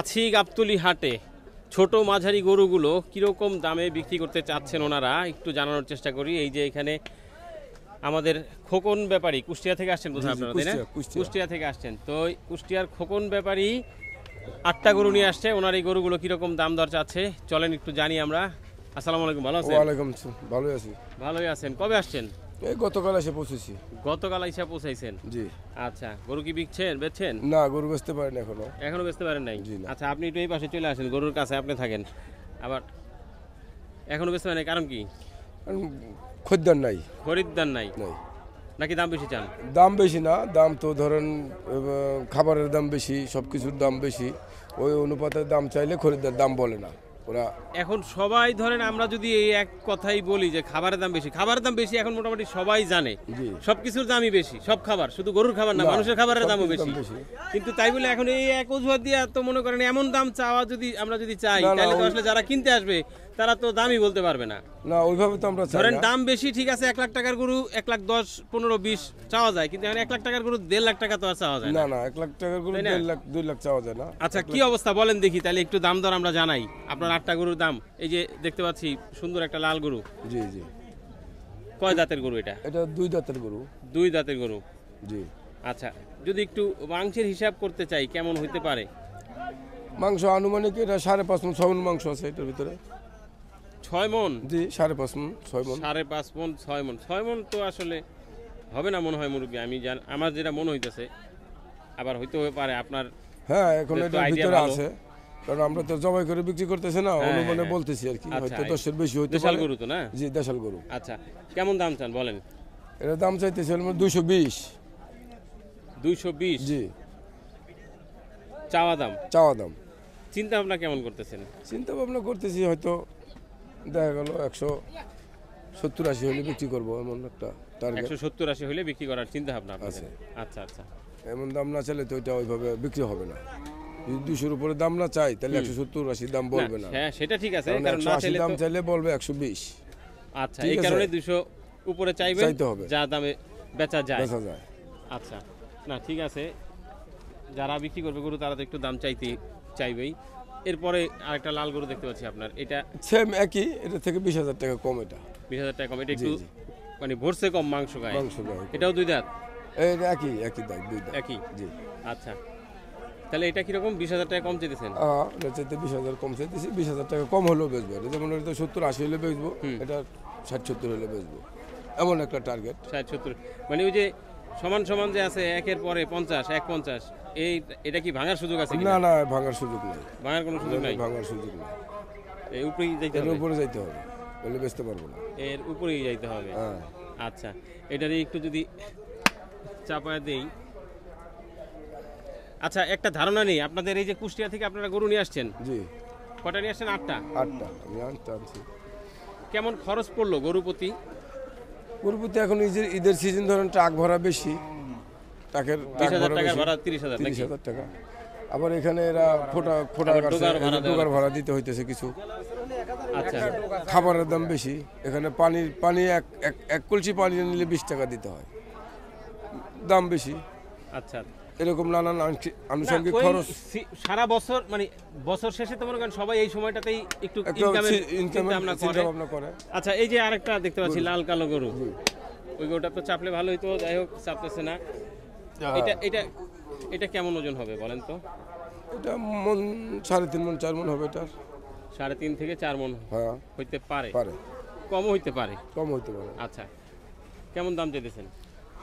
আছি গাবতলি হাটে ছোট মাঝারি গরুগুলো কীরকম দামে বিক্রি করতে চাচ্ছেন ওনারা একটু জানানোর চেষ্টা করি এই যে এখানে আমাদের খোকন ব্যাপারী কুষ্টিয়া থেকে আসছেন বোধহয় আপনারা তাই না কুষ্টিয়া থেকে আসছেন তো কুষ্টিয়ার খোকন ব্যাপারী আটটা গরু নিয়ে আসছে ওনার এই গরুগুলো কীরকম দাম দর চাচ্ছে চলেন একটু জানি আমরা আসসালামু আলাইকুম ভালো আছেন ভালো আছি ভালোই আছেন কবে আসছেন এই গতকাল এসে পৌঁছেছি গতকাল এসে পৌঁছাইছেন জি আচ্ছা গরু কি বিকছেন বেচছেন না গরু বেচতে পারেন এখনো এখনো বেচতে পারেন নাই আচ্ছা আপনি একটু এই পাশে চলে আসেন গরুর কাছে আপনি থাকেন আবার এখনো বেচতে পারেন কারণ কি খরিদ্দার নাই খরিদ্দার নাই নাই নাকি দাম বেশি চান দাম বেশি না দাম তো ধরেন খাবারের দাম বেশি সব কিছুর দাম বেশি ওই অনুপাতে দাম চাইলে খরিদ্দার দাম বলে না ওরা এখন সবাই ধরেন আমরা যদি এই এক কথাই বলি যে খাবারের দাম বেশি খাবারের দাম বেশি এখন মোটামুটি সবাই জানে সবকিছুর দামই বেশি সব খাবার শুধু গরুর খাবার না মানুষের খাবারের দামও বেশি কিন্তু তাই বলে এখন এই এক অজুহাত দিয়ে তো মনে করেন এমন দাম চাওয়া যদি আমরা যদি চাই তাহলে তো আসলে যারা কিনতে আসবে তারা তো দামই বলতে পারবে না না ওইভাবে তো আমরা ধরেন দাম বেশি ঠিক আছে এক লাখ টাকার গরু এক লাখ দশ পনেরো বিশ চাওয়া যায় কিন্তু এক লাখ টাকার গরু দেড় লাখ টাকা তো আর চাওয়া যায় না না এক লাখ টাকার গরু দেড় লাখ দুই লাখ চাওয়া যায় না আচ্ছা কি অবস্থা বলেন দেখি তাহলে একটু দাম দর আমরা জানাই আপনার আটটা গরুর দাম এই যে দেখতে পাচ্ছি সুন্দর একটা লাল গরু জি জি কয় দাঁতের গরু এটা এটা দুই দাঁতের গরু দুই দাঁতের গরু জি আচ্ছা যদি একটু মাংসের হিসাব করতে চাই কেমন হইতে পারে মাংস আনুমানিক এটা সাড়ে পাঁচ মন মাংস আছে এটার ভিতরে ছয় মন জি সাড়ে পাঁচ মন ছয় মন সাড়ে পাঁচ মন ছয় মন ছয় মন তো আসলে হবে না মনে হয় মুরগি আমি জান আমার যেটা মনে হইতেছে আবার হইতে হয়ে পারে আপনার হ্যাঁ এখন এটা ভিতরে আছে কারণ আমরা তো জবাই করে বিক্রি করতেছি না হ্যাঁ, হ্যাঁ, অনুমানে হ্যাঁ। বলতেছি আর কি আচ্ছা, হয়তো দশের বেশি হইতে দেশাল গরু তো না জি দেশাল গরু আচ্ছা কেমন দাম চান বলেন এটা দাম চাইতেছে দুইশো বিশ দুইশো বিশ জি চাওয়া দাম চাওয়া দাম চিন্তা ভাবনা কেমন করতেছেন চিন্তা ভাবনা করতেছি হয়তো দেখা গেল একশো সত্তর আশি হলে বিক্রি করবো এমন একটা টার্গেট সত্তর আশি হলে বিক্রি করার চিন্তা ভাবনা আছে আচ্ছা আচ্ছা এমন দাম না চাইলে তো এটা ওইভাবে বিক্রি হবে না যদি দুশোর উপরে দাম না চাই তাহলে একশো সত্তর আশি দাম বলবে না হ্যাঁ সেটা ঠিক আছে একশো আশি দাম চাইলে বলবে একশো বিশ আচ্ছা এই কারণে দুশো উপরে চাইবে চাইতে হবে যা দামে বেচা যায় বেচা যায় আচ্ছা না ঠিক আছে যারা বিক্রি করবে গরু তারা তো একটু দাম চাইতে চাইবেই এরপরে আরেকটা লাল গরু দেখতে পাচ্ছি আপনার এটা সেম একই এটা থেকে বিশ হাজার টাকা কম এটা বিশ হাজার টাকা কম এটা একটু মানে ভরসে কম মাংস খায় মাংস গায়ে এটাও দুই দাঁত এটা একই একই দাঁত দুই দাঁত একই জি আচ্ছা তাহলে এটা কিরকম বিশ হাজার টাকা কম চেয়েছেন এটা চাইতে বিশ হাজার কম চেয়েছি বিশ হাজার টাকা কম হলেও বেচবো এটা যেমন এটা সত্তর আশি হলে বেচবো এটা ষাট সত্তর হলে বেচবো এমন একটা টার্গেট ষাট সত্তর মানে ওই যে সমান সমান যে আছে একের পরে পঞ্চাশ এক পঞ্চাশ এই এটা কি ভাঙার সুযোগ আছে না না ভাঙার সুযোগ নাই ভাঙার কোনো সুযোগ নাই ভাঙার সুযোগ নাই এই উপরেই যাইতে হবে উপরে যাইতে হবে বলে বেচতে পারবো না এর উপরেই যাইতে হবে হ্যাঁ। আচ্ছা এটারে একটু যদি চাপায় দেই আচ্ছা একটা ধারণা নেই আপনাদের এই যে কুষ্টিয়া থেকে আপনারা গরু নিয়ে আসছেন জি কটা নিয়ে আসছেন আটটা আটটা আমি আনছি কেমন খরচ পড়লো গরু প্রতি পূর্বতে এখন ঈদের ঈদের সিজন ধরেন ট্রাক ভরা বেশি ট্রাকের তিরিশ হাজার টাকা আবার এখানে এরা ফোটা ফোটা ডোকার ভাড়া দিতে হইতেছে কিছু আচ্ছা খাবারের দাম বেশি এখানে পানির পানি এক এক কলসি পানি নিলে বিশ টাকা দিতে হয় দাম বেশি আচ্ছা এরকম নানান আনুষঙ্গিক খরচ সারা বছর মানে বছর শেষে তোমার কারণ সবাই এই সময়টাতেই একটু ইনকাম করে আচ্ছা এই যে আরেকটা দেখতে পাচ্ছি লাল কালো গরু ওই গরুটা তো চাপলে ভালো হইতো যাই হোক চাপতেছে না হ্যাঁ। এটা এটা এটা কেমন ওজন হবে বলেন তো এটা মন সাড়ে তিন মন চার মন হবে এটার সাড়ে তিন থেকে চার মন হ্যাঁ। হইতে পারে পারে কম হইতে পারে কম হইতে পারে আচ্ছা কেমন দাম চাইতেছেন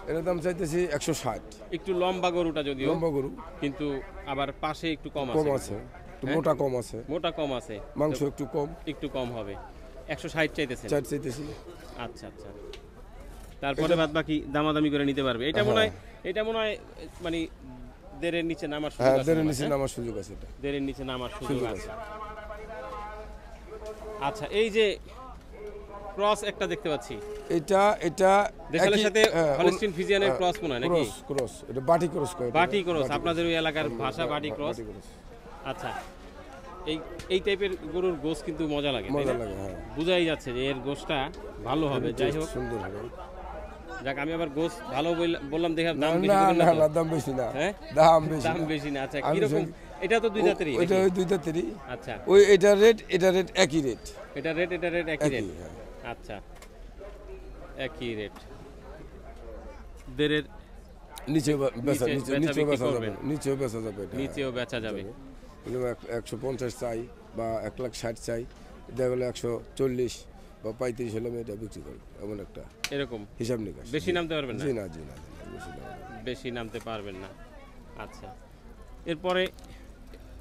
এর দাম চাইতেছি একশো ষাট একটু লম্বা গরুটা যদি লম্বা গরু কিন্তু আবার পাশে একটু কম কম আছে হ্যাঁ? মোটা কম আছে মোটা কম আছে মাংস একটু কম একটু কম হবে একশো ষাট চাইতেছে ষাট চাইতেছি আচ্ছা আচ্ছা তারপরে বাদ বাকি দামাদামি করে নিতে পারবে এটা মনে হয় হ্যাঁ। এটা মনে হয় মানে দেড়ের নিচে নামার সুযোগ হ্যাঁ, আছে দেড়ের নিচে নামার সুযোগ আছে এটা দেড়ের নিচে নামার সুযোগ আছে আচ্ছা এই যে ক্রস একটা দেখতে পাচ্ছি এটা এটা দেশালের সাথে হলস্টিন ফিজিয়ানের ক্রস মনে হয় নাকি ক্রস ক্রস এটা বাটি ক্রস কয় বাটি ক্রস আপনাদের ওই এলাকার ভাষা বাটি ক্রস আচ্ছা এই এই টাইপের গরুর গোশ কিন্তু মজা লাগে মজা লাগে হ্যাঁ বোঝাই যাচ্ছে যে এর গোশটা ভালো হবে যাই হোক সুন্দর হবে যাক আমি আবার গোশ ভালো বললাম দেখে দাম বেশি না না দাম বেশি না দাম বেশি দাম বেশি না আচ্ছা কি রকম এটা তো দুই দাঁতেরই এটা ওই দুই দাঁতেরই আচ্ছা ওই এটা রেট এটা রেট একই রেট এটা রেট এটা রেট একই রেট হ্যাঁ। আচ্ছা একই রেট দেড়ের নিচেও বেচা নিচে নিচেও বেচা যাবে নিচেও বেচা যাবে নিচেও বেচা যাবে একশো পঞ্চাশ চাই বা এক লাখ ষাট চাই দেখা গেলো একশো চল্লিশ বা পঁয়ত্রিশ হলে আমি এটা বিক্রি করবো এমন একটা এরকম হিসাব নিকাশ বেশি নামতে পারবেন জি না জি না বেশি নামতে পারবেন না আচ্ছা এরপরে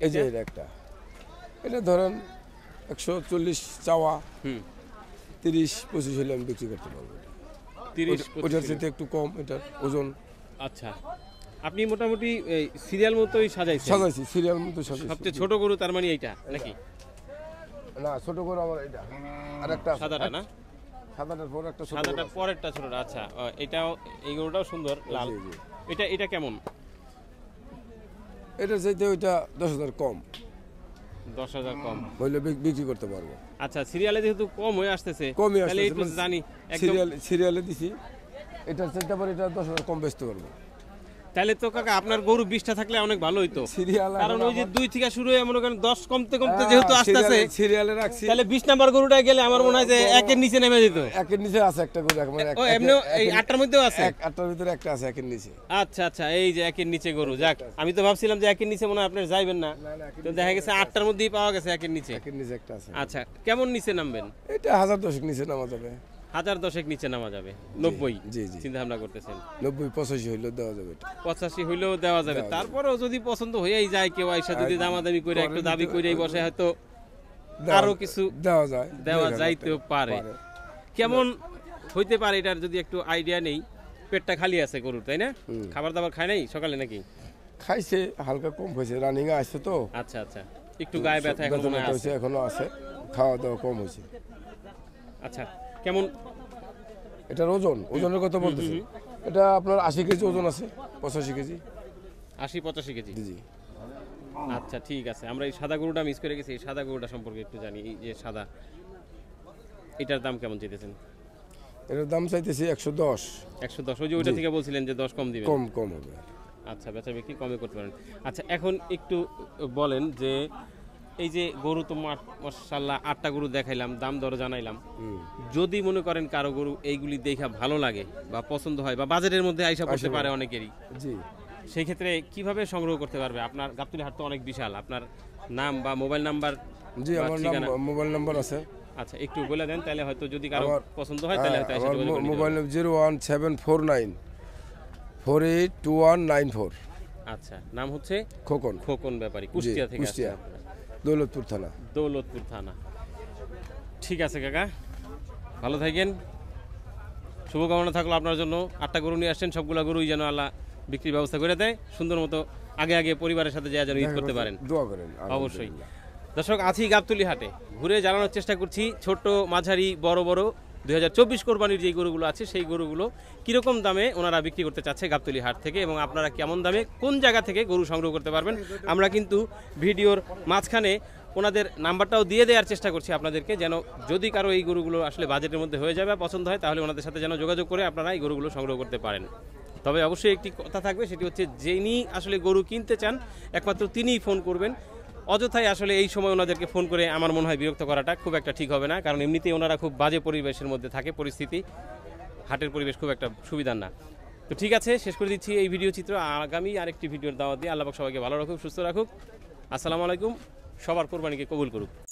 এই যে এটা একটা এটা ধরেন একশো চল্লিশ চাওয়া হুম তিরিশ পঁচিশ হলে আমি বিক্রি করতে পারবো তিরিশ ওটার সাথে একটু কম এটার ওজন আচ্ছা আপনি মোটামুটি সিরিয়াল মতোই সাজাই সাজাইছি সিরিয়াল মতো সাজাই সবচেয়ে ছোট গরু তার মানে এইটা নাকি না ছোট গরু আমার এটা আর একটা সাদাটা না সাদাটার পর একটা সাদাটার একটা ছোট আচ্ছা এটাও এই গরুটাও সুন্দর লাল এটা এটা কেমন এটা যেতে ওইটা দশ হাজার কম দশ হাজার কম হইলে বিক্রি করতে পারবো আচ্ছা সিরিয়ালে যেহেতু কম হয়ে আসতেছে কমই আসতেছে মানে জানি সিরিয়াল সিরিয়ালে দিছি এটা চিন্তা করে এটা দশ হাজার কম বেচতে পারবো তাহলে তো কাকা আপনার গরু বিশটা থাকলে অনেক ভালো হইতো কারণ ওই যে দুই থেকে শুরু হয়ে মনে করেন দশ কমতে কমতে হ্যাঁ, যেহেতু আসতেছে সিরিয়ালে রাখছি তাহলে বিশ নাম্বার গরুটা গেলে আমার মনে হয় যে একের নিচে নেমে যেত একের নিচে আছে একটা গরু এমনি এই আটটার মধ্যেও আছে আটটার ভিতরে একটা আছে একের নিচে আচ্ছা আচ্ছা এই যে একের নিচে গরু যাক আমি তো ভাবছিলাম যে একের নিচে মনে হয় আপনার যাইবেন না তো দেখা গেছে আটটার মধ্যেই পাওয়া গেছে একের নিচে একের নিচে একটা আছে আচ্ছা কেমন নিচে নামবেন এটা হাজার দশক নিচে নামা যাবে হাজার দশেক নিচে নামা যাবে নব্বই জি জি চিন্তা ভাবনা করতেছেন নব্বই পঁচাশি হইলেও দেওয়া যাবে পঁচাশি হইলেও দেওয়া যাবে তারপরেও যদি পছন্দ হয়েই যায় কেউ আইসা যদি দামাদামি করে একটু দাবি করে বসে হয়তো আরো কিছু দেওয়া যায় দেওয়া যাইতে পারে কেমন হইতে পারে এটার যদি একটু আইডিয়া নেই পেটটা খালি আছে গরুর তাই না খাবার দাবার খায় নাই সকালে নাকি খাইছে হালকা কম হয়েছে রানিং আছে তো আচ্ছা আচ্ছা একটু গায়ে ব্যথা এখনো আছে এখনো আছে খাওয়া দাওয়া কম হয়েছে আচ্ছা কেমন এটার ওজন ওজনের কথা বলতেছি এটা আপনার আশি কেজি ওজন আছে পঁচাশি কেজি আশি পঁচাশি কেজি জি আচ্ছা ঠিক আছে আমরা এই সাদা গরুটা মিস করে গেছি এই সাদা গরুটা সম্পর্কে একটু জানি এই যে সাদা এটার দাম কেমন চাইতেছেন এটার দাম চাইতেছি একশো দশ একশো দশ ওই যে ওইটা থেকে বলছিলেন যে দশ কম দিবেন কম কম হবে আচ্ছা বেচা বিক্রি কমে করতে পারেন আচ্ছা এখন একটু বলেন যে এই যে গরু তো মাসাল্লাহ আটটা গরু দেখাইলাম দাম দর জানাইলাম যদি মনে করেন কারো গরু এইগুলি দেখা ভালো লাগে বা পছন্দ হয় বা বাজারের মধ্যে আইসা পড়তে পারে অনেকেরই জি সেই ক্ষেত্রে কিভাবে সংগ্রহ করতে পারবে আপনার গাবতলি হাট তো অনেক বিশাল আপনার নাম বা মোবাইল নাম্বার জি আমার মোবাইল নাম্বার আছে আচ্ছা একটু বলে দেন তাহলে হয়তো যদি কারো পছন্দ হয় তাহলে হয়তো আইসা হ্যাঁ, mobile zero one seven four nine four eight two one nine four আচ্ছা নাম হচ্ছে খোকন খোকন ব্যাপারী কুষ্টিয়া থেকে কুষ্টিয়া দৌলতপুর থানা দৌলতপুর থানা ঠিক আছে কাকা ভালো থাকেন শুভকামনা থাকলো আপনার জন্য আটটা গরু নিয়ে আসছেন সবগুলো গরুই যেন আল্লাহ বিক্রির ব্যবস্থা করে দেয় সুন্দর মতো আগে আগে পরিবারের সাথে যা যেন ঈদ করতে পারেন দোয়া করেন অবশ্যই দর্শক আছি গাবতুলি হাটে ঘুরে জানানোর চেষ্টা করছি ছোট মাঝারি বড় বড় দুই হাজার চব্বিশ কোরবানির যে গরুগুলো আছে সেই গরুগুলো কীরকম দামে ওনারা বিক্রি করতে চাচ্ছে গাবতলি হাট থেকে এবং আপনারা কেমন দামে কোন জায়গা থেকে গরু সংগ্রহ করতে পারবেন আমরা কিন্তু ভিডিওর মাঝখানে ওনাদের নাম্বারটাও দিয়ে দেওয়ার চেষ্টা করছি আপনাদেরকে যেন যদি কারো এই গরুগুলো আসলে বাজেটের মধ্যে হয়ে যাবে পছন্দ হয় তাহলে ওনাদের সাথে যেন যোগাযোগ করে আপনারা এই গরুগুলো সংগ্রহ করতে পারেন তবে অবশ্যই একটি কথা থাকবে সেটি হচ্ছে যিনি আসলে গরু কিনতে চান একমাত্র তিনিই ফোন করবেন অযথায় আসলে এই সময় ওনাদেরকে ফোন করে আমার মনে হয় বিরক্ত করাটা খুব একটা ঠিক হবে না কারণ এমনিতেই ওনারা খুব বাজে পরিবেশের মধ্যে থাকে পরিস্থিতি হাটের পরিবেশ খুব একটা সুবিধার না তো ঠিক আছে শেষ করে দিচ্ছি এই ভিডিও চিত্র আগামী আরেকটি ভিডিওর দাওয়াত দিয়ে আল্লাহ সবাইকে ভালো রাখুক সুস্থ রাখুক আসসালামু আলাইকুম সবার কোরবানিকে কবুল করুক